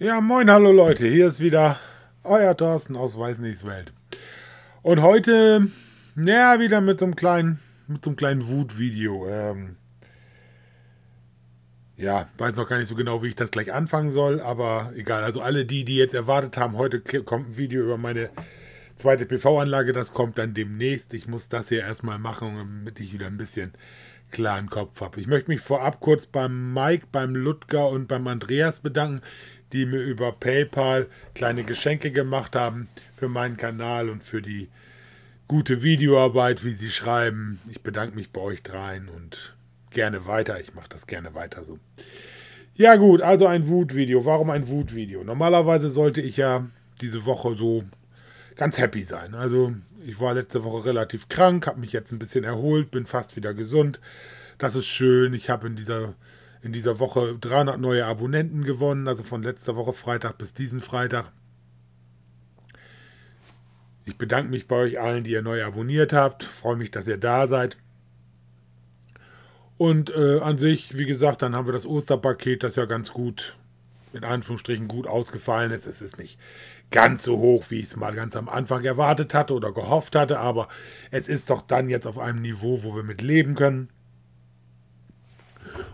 Ja, moin, hallo Leute, hier ist wieder euer Thorsten aus Weißnichts Welt. Und heute, naja, wieder mit so einem kleinen, mit so einem kleinen wut Ähm, ja, weiß noch gar nicht so genau, wie ich das gleich anfangen soll, aber egal. Also alle die, die jetzt erwartet haben, heute kommt ein Video über meine zweite PV-Anlage, das kommt dann demnächst. Ich muss das hier erstmal machen, damit ich wieder ein bisschen klaren Kopf habe. Ich möchte mich vorab kurz beim Mike, beim Ludger und beim Andreas bedanken, die mir über PayPal kleine Geschenke gemacht haben für meinen Kanal und für die gute Videoarbeit, wie sie schreiben. Ich bedanke mich bei euch dreien und gerne weiter. Ich mache das gerne weiter so. Ja gut, also ein Wutvideo. Warum ein Wutvideo? Normalerweise sollte ich ja diese Woche so ganz happy sein. Also ich war letzte Woche relativ krank, habe mich jetzt ein bisschen erholt, bin fast wieder gesund. Das ist schön. Ich habe in dieser in dieser Woche 300 neue Abonnenten gewonnen, also von letzter Woche Freitag bis diesen Freitag. Ich bedanke mich bei euch allen, die ihr neu abonniert habt. Freue mich, dass ihr da seid. Und äh, an sich, wie gesagt, dann haben wir das Osterpaket, das ja ganz gut, in Anführungsstrichen, gut ausgefallen ist. Es ist nicht ganz so hoch, wie ich es mal ganz am Anfang erwartet hatte oder gehofft hatte, aber es ist doch dann jetzt auf einem Niveau, wo wir mit leben können.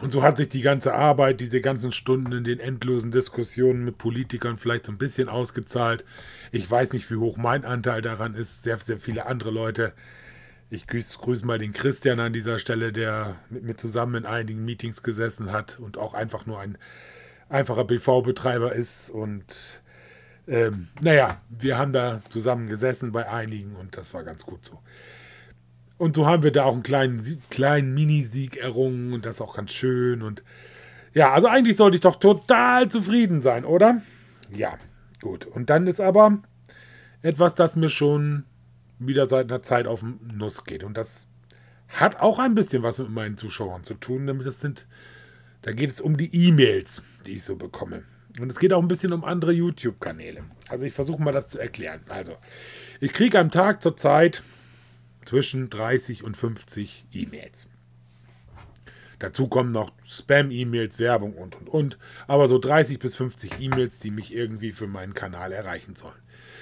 Und so hat sich die ganze Arbeit, diese ganzen Stunden in den endlosen Diskussionen mit Politikern vielleicht so ein bisschen ausgezahlt. Ich weiß nicht, wie hoch mein Anteil daran ist. Sehr, sehr viele andere Leute. Ich grüße, grüße mal den Christian an dieser Stelle, der mit mir zusammen in einigen Meetings gesessen hat und auch einfach nur ein einfacher BV-Betreiber ist. Und ähm, naja, wir haben da zusammen gesessen bei einigen und das war ganz gut so. Und so haben wir da auch einen kleinen, kleinen Minisieg errungen und das ist auch ganz schön. Und ja, also eigentlich sollte ich doch total zufrieden sein, oder? Ja, gut. Und dann ist aber etwas, das mir schon wieder seit einer Zeit auf den Nuss geht. Und das hat auch ein bisschen was mit meinen Zuschauern zu tun, nämlich das sind, da geht es um die E-Mails, die ich so bekomme. Und es geht auch ein bisschen um andere YouTube-Kanäle. Also ich versuche mal das zu erklären. Also, ich kriege am Tag zurzeit zwischen 30 und 50 E-Mails. Dazu kommen noch Spam-E-Mails, Werbung und, und, und. Aber so 30 bis 50 E-Mails, die mich irgendwie für meinen Kanal erreichen sollen.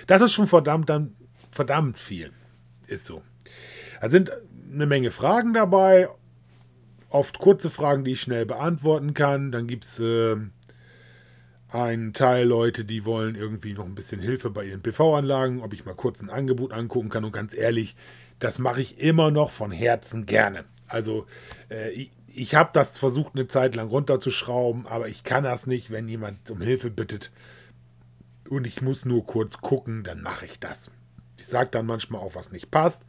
Das ist schon verdammt, dann, verdammt viel. Ist so. Da sind eine Menge Fragen dabei. Oft kurze Fragen, die ich schnell beantworten kann. Dann gibt es äh, einen Teil Leute, die wollen irgendwie noch ein bisschen Hilfe bei ihren PV-Anlagen, ob ich mal kurz ein Angebot angucken kann. Und ganz ehrlich, das mache ich immer noch von Herzen gerne. Also äh, ich, ich habe das versucht, eine Zeit lang runterzuschrauben, aber ich kann das nicht, wenn jemand um Hilfe bittet und ich muss nur kurz gucken, dann mache ich das. Ich sage dann manchmal auch, was nicht passt,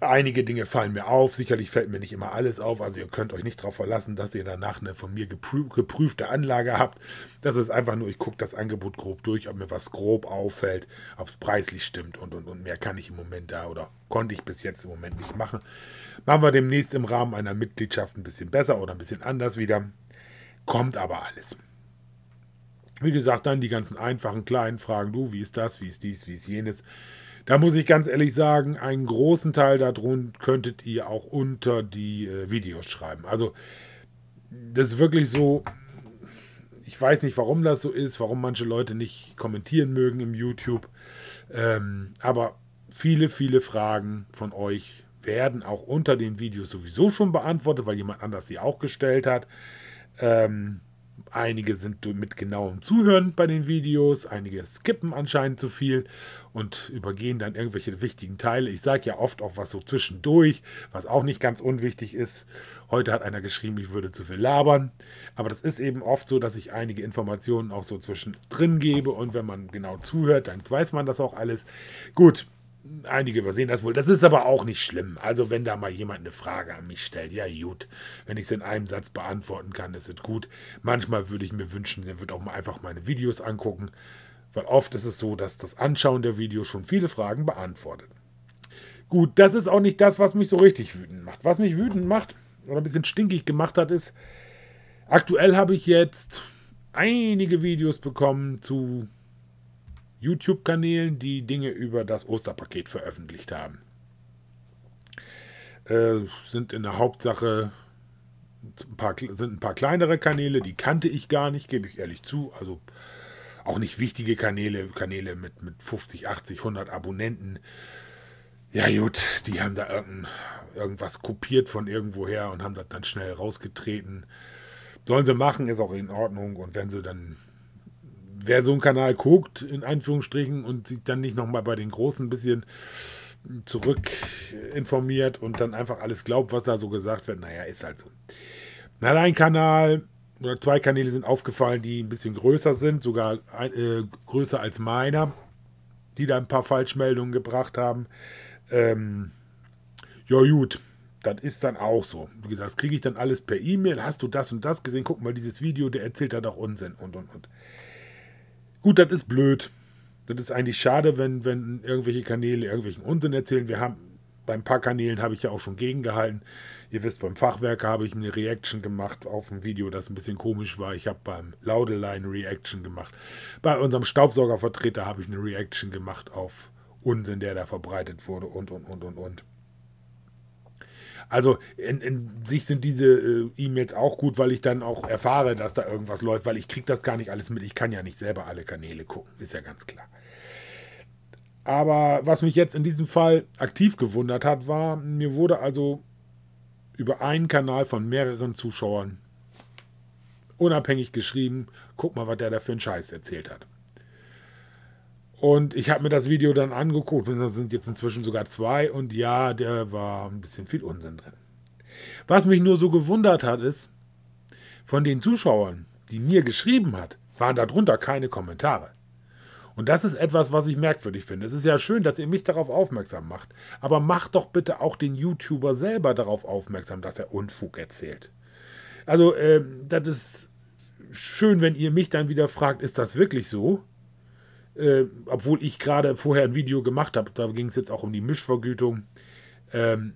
Einige Dinge fallen mir auf, sicherlich fällt mir nicht immer alles auf, also ihr könnt euch nicht darauf verlassen, dass ihr danach eine von mir geprüfte Anlage habt. Das ist einfach nur, ich gucke das Angebot grob durch, ob mir was grob auffällt, ob es preislich stimmt und, und, und mehr kann ich im Moment da oder konnte ich bis jetzt im Moment nicht machen. Machen wir demnächst im Rahmen einer Mitgliedschaft ein bisschen besser oder ein bisschen anders wieder. Kommt aber alles. Wie gesagt, dann die ganzen einfachen kleinen Fragen, du, wie ist das, wie ist dies, wie ist jenes da muss ich ganz ehrlich sagen, einen großen Teil darum könntet ihr auch unter die äh, Videos schreiben. Also das ist wirklich so, ich weiß nicht, warum das so ist, warum manche Leute nicht kommentieren mögen im YouTube. Ähm, aber viele, viele Fragen von euch werden auch unter den Videos sowieso schon beantwortet, weil jemand anders sie auch gestellt hat. Ähm, Einige sind mit genauem Zuhören bei den Videos, einige skippen anscheinend zu viel und übergehen dann irgendwelche wichtigen Teile. Ich sage ja oft auch was so zwischendurch, was auch nicht ganz unwichtig ist. Heute hat einer geschrieben, ich würde zu viel labern. Aber das ist eben oft so, dass ich einige Informationen auch so zwischendrin gebe und wenn man genau zuhört, dann weiß man das auch alles. Gut, Einige übersehen das wohl. Das ist aber auch nicht schlimm. Also, wenn da mal jemand eine Frage an mich stellt, ja gut. Wenn ich es in einem Satz beantworten kann, ist es gut. Manchmal würde ich mir wünschen, der würde auch mal einfach meine Videos angucken. Weil oft ist es so, dass das Anschauen der Videos schon viele Fragen beantwortet. Gut, das ist auch nicht das, was mich so richtig wütend macht. Was mich wütend macht oder ein bisschen stinkig gemacht hat, ist, aktuell habe ich jetzt einige Videos bekommen zu YouTube-Kanälen, die Dinge über das Osterpaket veröffentlicht haben. Äh, sind in der Hauptsache ein paar, sind ein paar kleinere Kanäle, die kannte ich gar nicht, gebe ich ehrlich zu. Also auch nicht wichtige Kanäle, Kanäle mit, mit 50, 80, 100 Abonnenten. Ja gut, die haben da irgend, irgendwas kopiert von irgendwoher und haben das dann schnell rausgetreten. Sollen sie machen, ist auch in Ordnung. Und wenn sie dann wer so einen Kanal guckt, in Anführungsstrichen, und sich dann nicht nochmal bei den Großen ein bisschen zurück äh, informiert und dann einfach alles glaubt, was da so gesagt wird, naja, ist halt so. Na, ein Kanal oder zwei Kanäle sind aufgefallen, die ein bisschen größer sind, sogar äh, größer als meiner, die da ein paar Falschmeldungen gebracht haben. Ähm, ja, gut das ist dann auch so. Wie gesagt, das kriege ich dann alles per E-Mail. Hast du das und das gesehen? Guck mal, dieses Video, der erzählt da doch Unsinn und und und. Gut, das ist blöd. Das ist eigentlich schade, wenn, wenn irgendwelche Kanäle irgendwelchen Unsinn erzählen. Wir haben, bei ein paar Kanälen habe ich ja auch schon gegengehalten. Ihr wisst, beim Fachwerk habe ich eine Reaction gemacht auf ein Video, das ein bisschen komisch war. Ich habe beim Laudeline Reaction gemacht. Bei unserem Staubsaugervertreter habe ich eine Reaction gemacht auf Unsinn, der da verbreitet wurde und, und, und, und, und. Also in, in sich sind diese äh, E-Mails auch gut, weil ich dann auch erfahre, dass da irgendwas läuft, weil ich kriege das gar nicht alles mit. Ich kann ja nicht selber alle Kanäle gucken, ist ja ganz klar. Aber was mich jetzt in diesem Fall aktiv gewundert hat, war, mir wurde also über einen Kanal von mehreren Zuschauern unabhängig geschrieben, guck mal, was der da für einen Scheiß erzählt hat. Und ich habe mir das Video dann angeguckt, das sind jetzt inzwischen sogar zwei und ja, der war ein bisschen viel Unsinn drin. Was mich nur so gewundert hat, ist, von den Zuschauern, die mir geschrieben hat, waren darunter keine Kommentare. Und das ist etwas, was ich merkwürdig finde. Es ist ja schön, dass ihr mich darauf aufmerksam macht, aber macht doch bitte auch den YouTuber selber darauf aufmerksam, dass er Unfug erzählt. Also, äh, das ist schön, wenn ihr mich dann wieder fragt, ist das wirklich so? Äh, obwohl ich gerade vorher ein Video gemacht habe, da ging es jetzt auch um die Mischvergütung. Ähm,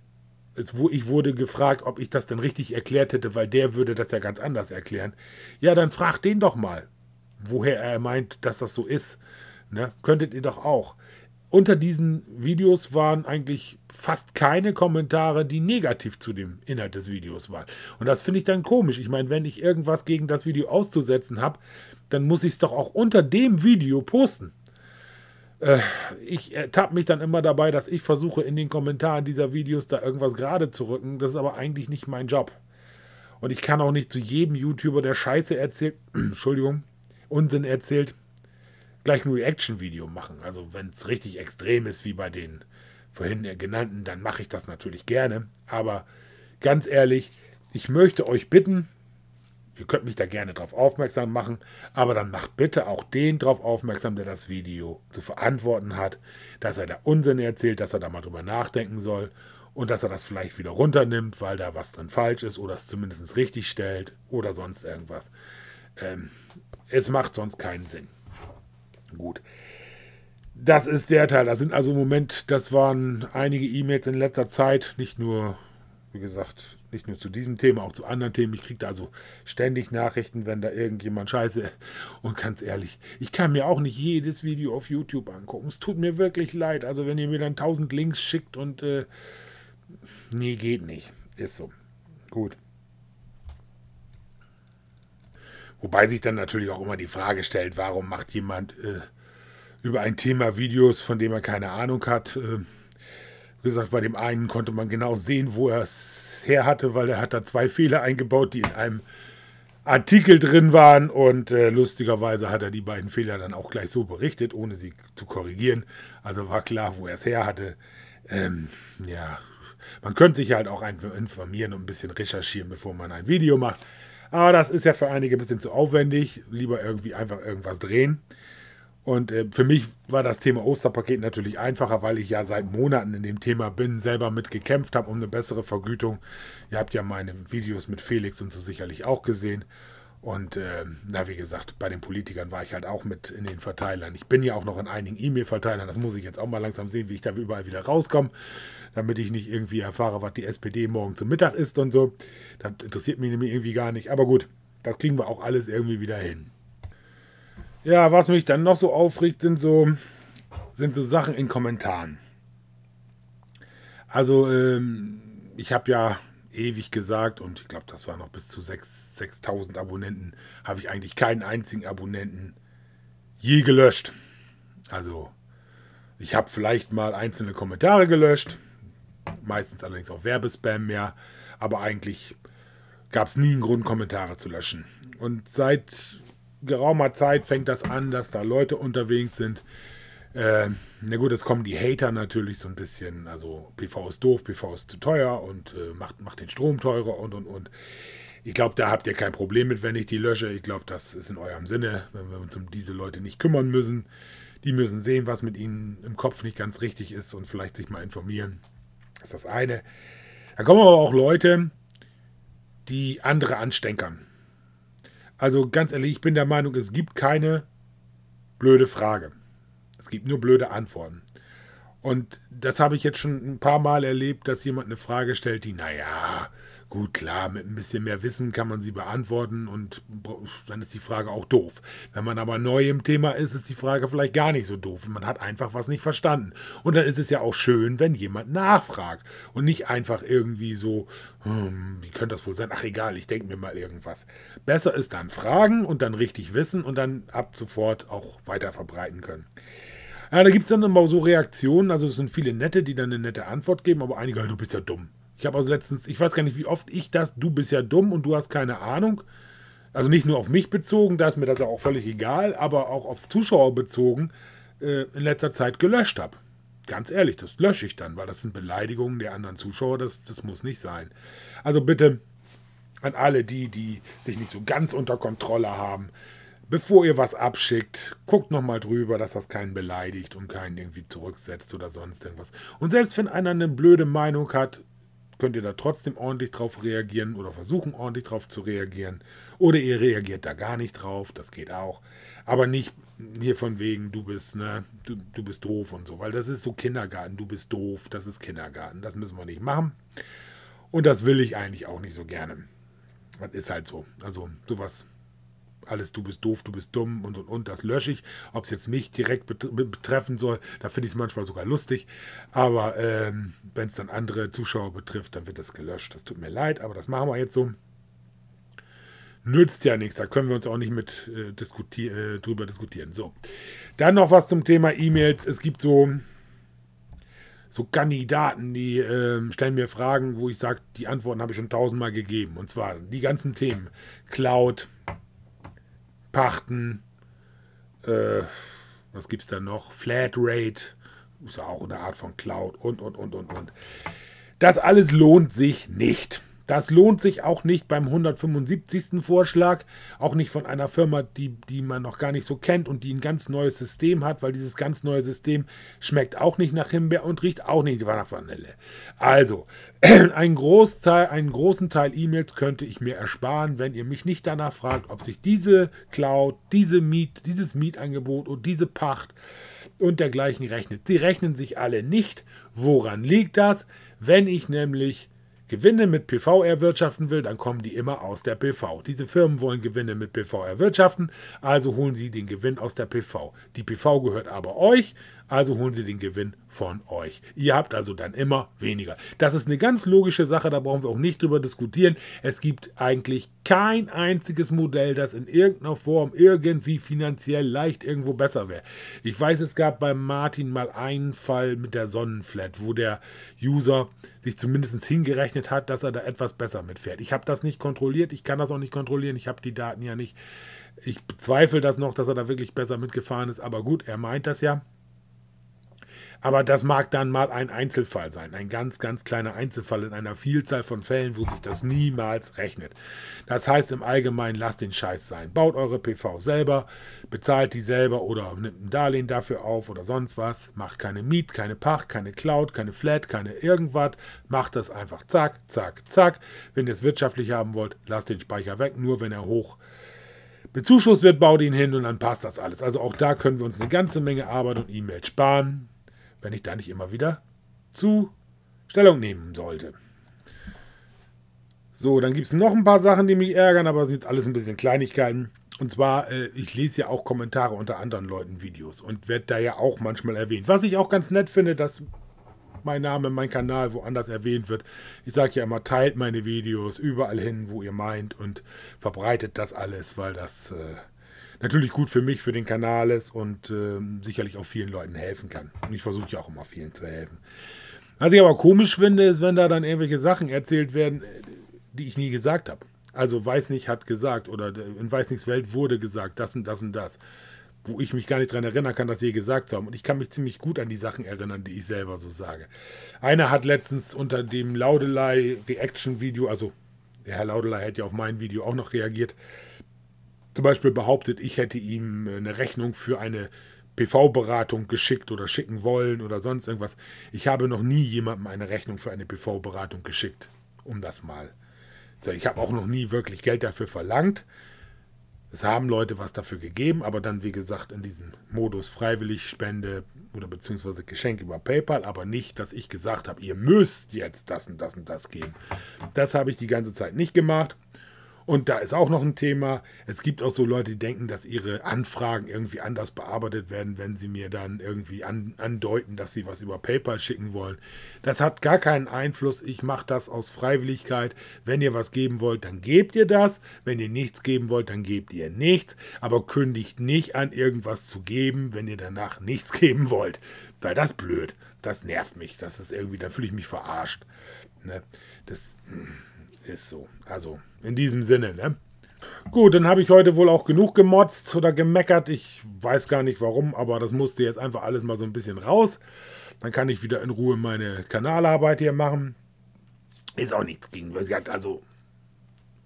es, wo, ich wurde gefragt, ob ich das denn richtig erklärt hätte, weil der würde das ja ganz anders erklären. Ja, dann fragt den doch mal, woher er meint, dass das so ist. Ne? Könntet ihr doch auch. Unter diesen Videos waren eigentlich fast keine Kommentare, die negativ zu dem Inhalt des Videos waren. Und das finde ich dann komisch. Ich meine, wenn ich irgendwas gegen das Video auszusetzen habe, dann muss ich es doch auch unter dem Video posten. Äh, ich ertappe mich dann immer dabei, dass ich versuche, in den Kommentaren dieser Videos da irgendwas gerade zu rücken. Das ist aber eigentlich nicht mein Job. Und ich kann auch nicht zu jedem YouTuber, der Scheiße erzählt, Entschuldigung, Unsinn erzählt, gleich ein Reaction-Video machen. Also wenn es richtig extrem ist, wie bei den vorhin genannten, dann mache ich das natürlich gerne. Aber ganz ehrlich, ich möchte euch bitten, Ihr könnt mich da gerne drauf aufmerksam machen, aber dann macht bitte auch den drauf aufmerksam, der das Video zu verantworten hat, dass er da Unsinn erzählt, dass er da mal drüber nachdenken soll und dass er das vielleicht wieder runternimmt, weil da was drin falsch ist oder es zumindest richtig stellt oder sonst irgendwas. Ähm, es macht sonst keinen Sinn. Gut. Das ist der Teil. Das sind also im Moment, das waren einige E-Mails in letzter Zeit, nicht nur wie gesagt, nicht nur zu diesem Thema, auch zu anderen Themen. Ich kriege da also ständig Nachrichten, wenn da irgendjemand scheiße. Und ganz ehrlich, ich kann mir auch nicht jedes Video auf YouTube angucken. Es tut mir wirklich leid. Also wenn ihr mir dann tausend Links schickt und... Äh, nee, geht nicht. Ist so. Gut. Wobei sich dann natürlich auch immer die Frage stellt, warum macht jemand äh, über ein Thema Videos, von dem er keine Ahnung hat. Äh, wie gesagt, bei dem einen konnte man genau sehen, wo er es her hatte, weil er hat da zwei Fehler eingebaut, die in einem Artikel drin waren und äh, lustigerweise hat er die beiden Fehler dann auch gleich so berichtet, ohne sie zu korrigieren. Also war klar, wo er es her hatte. Ähm, ja, man könnte sich halt auch einfach informieren und ein bisschen recherchieren, bevor man ein Video macht. Aber das ist ja für einige ein bisschen zu aufwendig. Lieber irgendwie einfach irgendwas drehen. Und äh, für mich war das Thema Osterpaket natürlich einfacher, weil ich ja seit Monaten in dem Thema bin, selber mitgekämpft habe um eine bessere Vergütung. Ihr habt ja meine Videos mit Felix und so sicherlich auch gesehen. Und äh, na, wie gesagt, bei den Politikern war ich halt auch mit in den Verteilern. Ich bin ja auch noch in einigen E-Mail-Verteilern. Das muss ich jetzt auch mal langsam sehen, wie ich da überall wieder rauskomme, damit ich nicht irgendwie erfahre, was die SPD morgen zum Mittag ist und so. Das interessiert mich nämlich irgendwie gar nicht. Aber gut, das kriegen wir auch alles irgendwie wieder hin. Ja, was mich dann noch so aufregt, sind so, sind so Sachen in Kommentaren. Also, ähm, ich habe ja ewig gesagt und ich glaube, das war noch bis zu 6.000 Abonnenten, habe ich eigentlich keinen einzigen Abonnenten je gelöscht. Also, ich habe vielleicht mal einzelne Kommentare gelöscht, meistens allerdings auch Werbespam mehr, aber eigentlich gab es nie einen Grund, Kommentare zu löschen. Und seit geraumer Zeit fängt das an, dass da Leute unterwegs sind. Äh, na gut, es kommen die Hater natürlich so ein bisschen. Also PV ist doof, PV ist zu teuer und äh, macht, macht den Strom teurer und und und. Ich glaube, da habt ihr kein Problem mit, wenn ich die lösche. Ich glaube, das ist in eurem Sinne, wenn wir uns um diese Leute nicht kümmern müssen. Die müssen sehen, was mit ihnen im Kopf nicht ganz richtig ist und vielleicht sich mal informieren. Das ist das eine. Da kommen aber auch Leute, die andere anstenkern. Also ganz ehrlich, ich bin der Meinung, es gibt keine blöde Frage. Es gibt nur blöde Antworten. Und das habe ich jetzt schon ein paar Mal erlebt, dass jemand eine Frage stellt, die, naja, äh, Gut, klar, mit ein bisschen mehr Wissen kann man sie beantworten und dann ist die Frage auch doof. Wenn man aber neu im Thema ist, ist die Frage vielleicht gar nicht so doof und man hat einfach was nicht verstanden. Und dann ist es ja auch schön, wenn jemand nachfragt und nicht einfach irgendwie so, hm, wie könnte das wohl sein? Ach egal, ich denke mir mal irgendwas. Besser ist dann fragen und dann richtig wissen und dann ab sofort auch weiter verbreiten können. Ja, da gibt es dann immer so Reaktionen, also es sind viele nette, die dann eine nette Antwort geben, aber einige, du bist ja dumm. Ich habe also letztens, ich weiß gar nicht, wie oft ich das, du bist ja dumm und du hast keine Ahnung. Also nicht nur auf mich bezogen, da ist mir das ja auch völlig egal, aber auch auf Zuschauer bezogen, äh, in letzter Zeit gelöscht habe. Ganz ehrlich, das lösche ich dann, weil das sind Beleidigungen der anderen Zuschauer, das, das muss nicht sein. Also bitte an alle die, die sich nicht so ganz unter Kontrolle haben, bevor ihr was abschickt, guckt nochmal drüber, dass das keinen beleidigt und keinen irgendwie zurücksetzt oder sonst irgendwas. Und selbst wenn einer eine blöde Meinung hat, könnt ihr da trotzdem ordentlich drauf reagieren oder versuchen ordentlich drauf zu reagieren. Oder ihr reagiert da gar nicht drauf, das geht auch. Aber nicht hier von wegen, du bist, ne, du, du bist doof und so, weil das ist so Kindergarten, du bist doof, das ist Kindergarten, das müssen wir nicht machen. Und das will ich eigentlich auch nicht so gerne. Das ist halt so. Also sowas alles, du bist doof, du bist dumm und und und, das lösche ich. Ob es jetzt mich direkt betreffen soll, da finde ich es manchmal sogar lustig. Aber ähm, wenn es dann andere Zuschauer betrifft, dann wird das gelöscht. Das tut mir leid, aber das machen wir jetzt so. Nützt ja nichts, da können wir uns auch nicht mit äh, diskutier äh, drüber diskutieren. So, dann noch was zum Thema E-Mails. Es gibt so, so Kandidaten, die äh, stellen mir Fragen, wo ich sage, die Antworten habe ich schon tausendmal gegeben. Und zwar die ganzen Themen. Cloud, Pachten, äh, was gibt es da noch? Flatrate, ist ja auch eine Art von Cloud und, und, und, und, und. Das alles lohnt sich nicht. Das lohnt sich auch nicht beim 175. Vorschlag, auch nicht von einer Firma, die, die man noch gar nicht so kennt und die ein ganz neues System hat, weil dieses ganz neue System schmeckt auch nicht nach Himbeer und riecht auch nicht nach Vanille. Also, einen, Großteil, einen großen Teil E-Mails könnte ich mir ersparen, wenn ihr mich nicht danach fragt, ob sich diese Cloud, diese Miet, dieses Mietangebot und diese Pacht und dergleichen rechnet. Sie rechnen sich alle nicht. Woran liegt das? Wenn ich nämlich Gewinne mit PV erwirtschaften will, dann kommen die immer aus der PV. Diese Firmen wollen Gewinne mit PV erwirtschaften, also holen sie den Gewinn aus der PV. Die PV gehört aber euch, also holen sie den Gewinn von euch. Ihr habt also dann immer weniger. Das ist eine ganz logische Sache, da brauchen wir auch nicht drüber diskutieren. Es gibt eigentlich kein einziges Modell, das in irgendeiner Form irgendwie finanziell leicht irgendwo besser wäre. Ich weiß, es gab bei Martin mal einen Fall mit der Sonnenflat, wo der User sich zumindest hingerechnet hat, dass er da etwas besser mitfährt. Ich habe das nicht kontrolliert, ich kann das auch nicht kontrollieren, ich habe die Daten ja nicht. Ich bezweifle das noch, dass er da wirklich besser mitgefahren ist, aber gut, er meint das ja. Aber das mag dann mal ein Einzelfall sein, ein ganz, ganz kleiner Einzelfall in einer Vielzahl von Fällen, wo sich das niemals rechnet. Das heißt im Allgemeinen, lasst den Scheiß sein. Baut eure PV selber, bezahlt die selber oder nimmt ein Darlehen dafür auf oder sonst was. Macht keine Miet, keine Pacht, keine Cloud, keine Flat, keine irgendwas. Macht das einfach zack, zack, zack. Wenn ihr es wirtschaftlich haben wollt, lasst den Speicher weg, nur wenn er hoch bezuschusst wird, baut ihn hin und dann passt das alles. Also auch da können wir uns eine ganze Menge Arbeit und E-Mail sparen wenn ich da nicht immer wieder zu Stellung nehmen sollte. So, dann gibt es noch ein paar Sachen, die mich ärgern, aber es sind alles ein bisschen Kleinigkeiten. Und zwar, äh, ich lese ja auch Kommentare unter anderen Leuten Videos und werde da ja auch manchmal erwähnt. Was ich auch ganz nett finde, dass mein Name, mein Kanal woanders erwähnt wird. Ich sage ja immer, teilt meine Videos überall hin, wo ihr meint und verbreitet das alles, weil das... Äh, natürlich gut für mich, für den Kanal ist und äh, sicherlich auch vielen Leuten helfen kann. Und ich versuche ja auch immer vielen zu helfen. Was ich aber komisch finde, ist, wenn da dann irgendwelche Sachen erzählt werden, äh, die ich nie gesagt habe. Also weiß nicht hat gesagt oder äh, in weiß nichts Welt wurde gesagt, das und das und das. Wo ich mich gar nicht dran erinnern kann, das je gesagt zu haben. Und ich kann mich ziemlich gut an die Sachen erinnern, die ich selber so sage. Einer hat letztens unter dem Laudelei Reaction Video, also der Herr Laudelei hätte ja auf mein Video auch noch reagiert, zum Beispiel behauptet, ich hätte ihm äh, eine Rechnung für eine PV-Beratung geschickt oder schicken wollen oder sonst irgendwas. Ich habe noch nie jemandem eine Rechnung für eine PV-Beratung geschickt, um das mal. Ich habe auch noch nie wirklich Geld dafür verlangt. Es haben Leute was dafür gegeben, aber dann, wie gesagt, in diesem Modus freiwillig Spende oder beziehungsweise Geschenk über PayPal, aber nicht, dass ich gesagt habe, ihr müsst jetzt das und das und das geben. Das habe ich die ganze Zeit nicht gemacht. Und da ist auch noch ein Thema. Es gibt auch so Leute, die denken, dass ihre Anfragen irgendwie anders bearbeitet werden, wenn sie mir dann irgendwie an, andeuten, dass sie was über PayPal schicken wollen. Das hat gar keinen Einfluss. Ich mache das aus Freiwilligkeit. Wenn ihr was geben wollt, dann gebt ihr das. Wenn ihr nichts geben wollt, dann gebt ihr nichts. Aber kündigt nicht an, irgendwas zu geben, wenn ihr danach nichts geben wollt. Weil das blöd. Das nervt mich. Das ist irgendwie, da fühle ich mich verarscht. Ne? Das. Mh. Hm. Ist so. Also, in diesem Sinne, ne? Gut, dann habe ich heute wohl auch genug gemotzt oder gemeckert. Ich weiß gar nicht warum, aber das musste jetzt einfach alles mal so ein bisschen raus. Dann kann ich wieder in Ruhe meine Kanalarbeit hier machen. Ist auch nichts gegen. Also,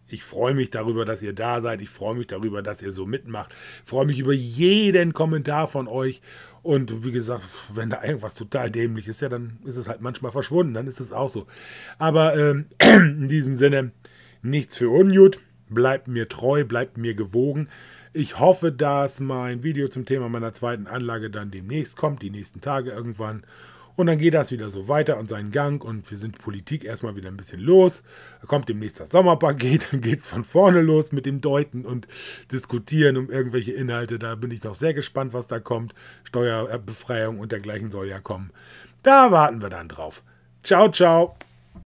ich freue mich darüber, dass ihr da seid. Ich freue mich darüber, dass ihr so mitmacht. Ich freue mich über jeden Kommentar von euch und wie gesagt, wenn da irgendwas total dämlich ist, ja, dann ist es halt manchmal verschwunden, dann ist es auch so. Aber ähm, in diesem Sinne, nichts für unjut. Bleibt mir treu, bleibt mir gewogen. Ich hoffe, dass mein Video zum Thema meiner zweiten Anlage dann demnächst kommt, die nächsten Tage irgendwann. Und dann geht das wieder so weiter und seinen Gang und wir sind Politik erstmal wieder ein bisschen los. Da kommt demnächst das Sommerpaket, dann geht es von vorne los mit dem Deuten und Diskutieren um irgendwelche Inhalte. Da bin ich noch sehr gespannt, was da kommt. Steuerbefreiung und dergleichen soll ja kommen. Da warten wir dann drauf. Ciao, ciao.